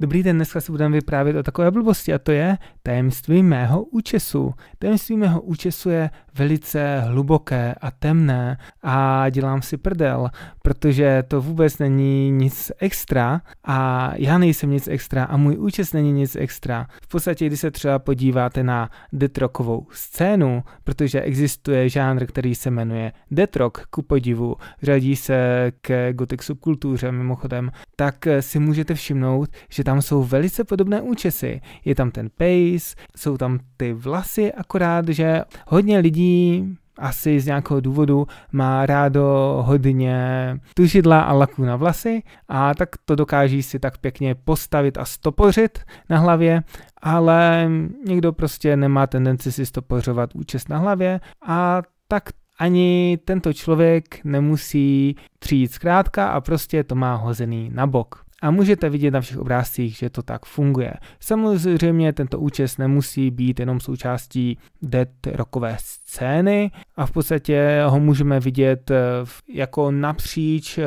Dobrý den, dneska si budeme vyprávět o takové blbosti a to je tajemství mého účesu. Tajemství mého účesu je velice hluboké a temné a dělám si prdel, protože to vůbec není nic extra a já nejsem nic extra a můj účes není nic extra. V podstatě, když se třeba podíváte na detrokovou scénu, protože existuje žánr, který se jmenuje detrok, ku podivu, řadí se k gotik subkultuře mimochodem, tak si můžete všimnout, že tam jsou velice podobné účesy. Je tam ten pace, jsou tam ty vlasy, akorát, že hodně lidí asi z nějakého důvodu má rádo hodně tužidla a laků na vlasy a tak to dokáží si tak pěkně postavit a stopořit na hlavě, ale někdo prostě nemá tendenci si stopořovat účes na hlavě a tak ani tento člověk nemusí přijít zkrátka a prostě to má hozený na bok. A můžete vidět na všech obrázcích, že to tak funguje. Samozřejmě tento účes nemusí být jenom součástí dead rockové scény a v podstatě ho můžeme vidět eh, jako napříč eh,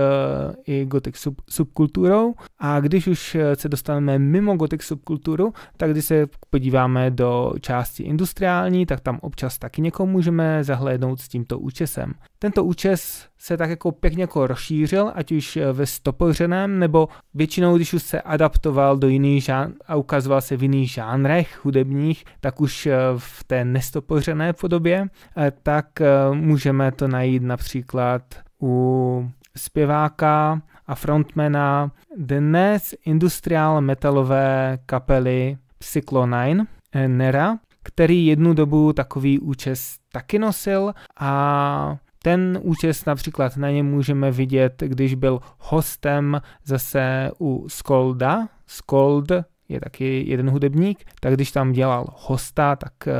i gotik sub- subkulturou a když už eh, se dostaneme mimo gotik subkulturu, tak když se podíváme do části industriální, tak tam občas taky někoho můžeme zahlédnout s tímto účesem. Tento účes se tak jako pěkně jako rozšířil, ať už ve stopořeném, nebo většinou, když už se adaptoval do jiných žán a ukazoval se v jiných žánrech hudebních, tak už v té nestopořené podobě. Eh, tak eh, můžeme to najít například u zpěváka a frontmana dnes industriál metalové kapely Psyclo9 eh, Nera, který jednu dobu takový účes taky nosil a ten účes například na něm můžeme vidět, když byl hostem zase u Skolda. Skold je taky jeden hudebník, tak když tam dělal hosta, tak eh,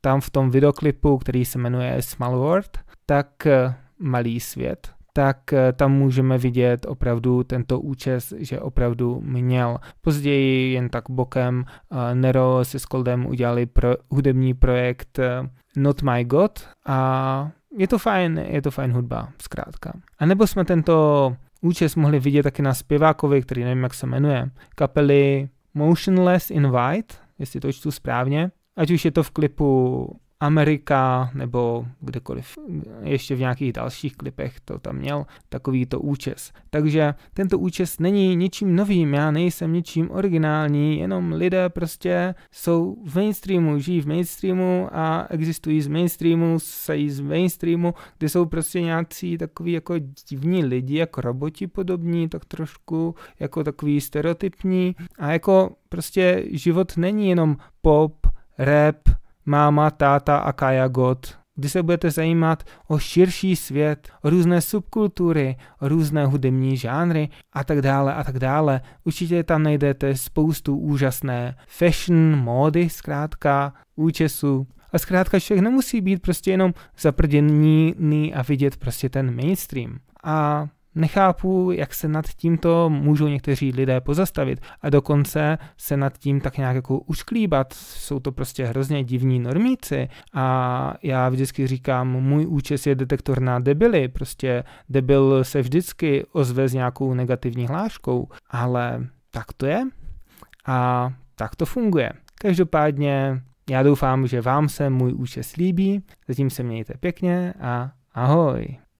tam v tom videoklipu, který se jmenuje Small World, tak eh, Malý svět, tak eh, tam můžeme vidět opravdu tento účes, že opravdu měl. Později jen tak bokem Nero se Skoldem udělali pro, hudební projekt Not My God a je to fajn, je to fajn hudba, zkrátka. A nebo jsme tento účes mohli vidět taky na zpěvákovi, který nevím, jak se jmenuje, kapely Motionless Invite, jestli to čtu správně, ať už je to v klipu Amerika nebo kdekoliv. Ještě v nějakých dalších klipech to tam měl takovýto účes. Takže tento účes není ničím novým, já nejsem ničím originální, jenom lidé prostě jsou v mainstreamu, žijí v mainstreamu a existují z mainstreamu, sejí z mainstreamu, kde jsou prostě nějací takový jako divní lidi, jako roboti podobní, tak trošku jako takový stereotypní a jako prostě život není jenom pop, rap, máma, táta a Kaja God, kdy se budete zajímat o širší svět, o různé subkultury, o různé hudební žánry a tak dále a tak dále. Určitě tam najdete spoustu úžasné fashion, módy zkrátka, účesu. A zkrátka člověk nemusí být prostě jenom zaprděný a vidět prostě ten mainstream. A Nechápu, jak se nad tímto můžou někteří lidé pozastavit a dokonce se nad tím tak nějak jako ušklíbat. Jsou to prostě hrozně divní normíci a já vždycky říkám, můj účes je detektor na debily, prostě debil se vždycky ozve s nějakou negativní hláškou, ale tak to je a tak to funguje. Každopádně já doufám, že vám se můj účes líbí, zatím se mějte pěkně a ahoj.